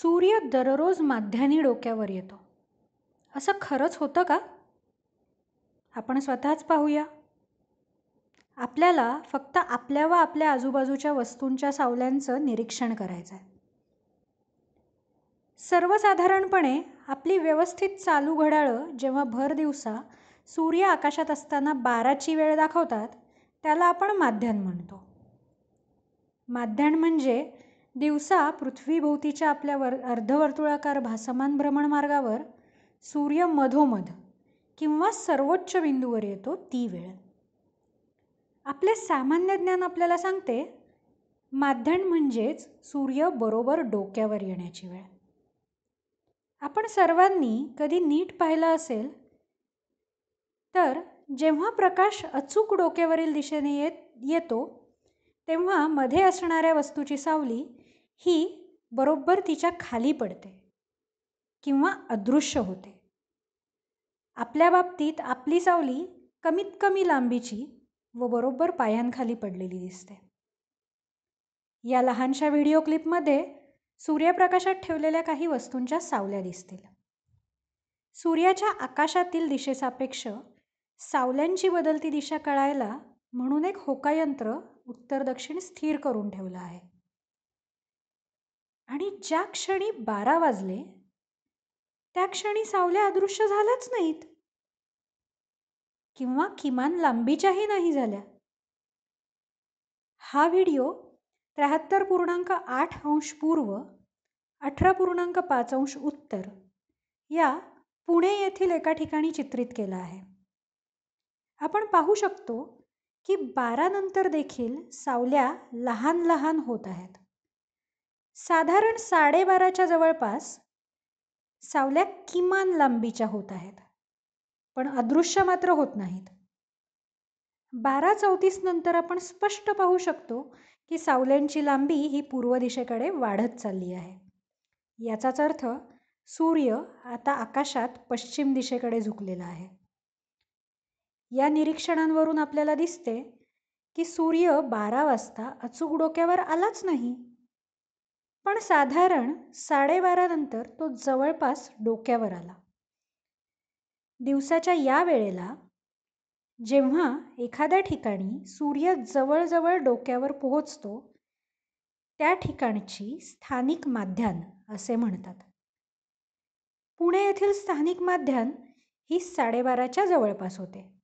सूर्य दररोज माध्यानी डोक्यावर येतो असं खरंच होतं का आपण स्वतःच पाहूया आपल्याला फक्त आपल्या व आपल्या आजूबाजूच्या वस्तूंच्या सावल्यांचं निरीक्षण करायचं आहे सर्वसाधारणपणे आपली व्यवस्थित चालू घडाळं जेव्हा भर दिवसा सूर्य आकाशात असताना बाराची वेळ दाखवतात त्याला आपण माध्यान म्हणतो माध्यान म्हणजे दिवसा पृथ्वीभोवतीच्या आपल्या वर अर्धवर्तुळाकार भासमान भ्रमण मार्गावर सूर्य मधोमध किंवा सर्वोच्च बिंदूवर येतो ती वेळ आपले सामान्य ज्ञान आपल्याला सांगते माध्यण म्हणजेच सूर्य बरोबर डोक्यावर येण्याची वेळ आपण सर्वांनी कधी नीट पाहिलं असेल तर जेव्हा प्रकाश अचूक डोक्यावरील दिशेने येत येतो तेव्हा मध्ये असणाऱ्या वस्तूची सावली ही बरोबर तिच्या खाली पडते किंवा अदृश्य होते आपल्या बाबतीत आपली सावली कमीत कमी लांबीची व बरोबर पायांखाली पडलेली दिसते या लहानशा व्हिडिओ क्लिपमध्ये सूर्यप्रकाशात ठेवलेल्या काही वस्तूंच्या सावल्या दिसतील सूर्याच्या आकाशातील दिशेसापेक्ष सावल्यांची बदलती दिशा कळायला म्हणून एक होकायंत्र उत्तर दक्षिण स्थिर करून ठेवलं आहे आणि ज्या क्षणी बारा वाजले त्या क्षणी सावल्या अदृश्य झाल्याच नाहीत किंवा किमान लांबीच्याही नाही झाल्या हा व्हिडिओ त्र्याहत्तर पूर्णांक आठ अंश पूर्व अठरा पूर्णांक पाच अंश उत्तर या पुणे येथील एका ठिकाणी चित्रित केला आहे आपण पाहू शकतो की बारानंतर देखील सावल्या लहान लहान होत आहेत साधारण साडेबाराच्या जवळपास सावल्या किमान लांबीच्या होत आहेत पण अदृश्य मात्र होत नाहीत बारा चौतीस नंतर आपण स्पष्ट पाहू शकतो की सावल्यांची लांबी ही पूर्व दिशेकडे वाढत चालली आहे याचाच अर्थ सूर्य आता आकाशात पश्चिम दिशेकडे झुकलेला आहे या निरीक्षणांवरून आपल्याला दिसते की सूर्य बारा वाजता अचूक डोक्यावर आलाच नाही पण साधारण साडेबारानंतर तो जवळपास डोक्यावर आला दिवसाच्या या वेळेला जेव्हा एखाद्या ठिकाणी सूर्य जवळजवळ डोक्यावर पोहोचतो त्या ठिकाणची स्थानिक माध्यान असे म्हणतात पुणे येथील स्थानिक माध्यान ही साडेबाराच्या जवळपास होते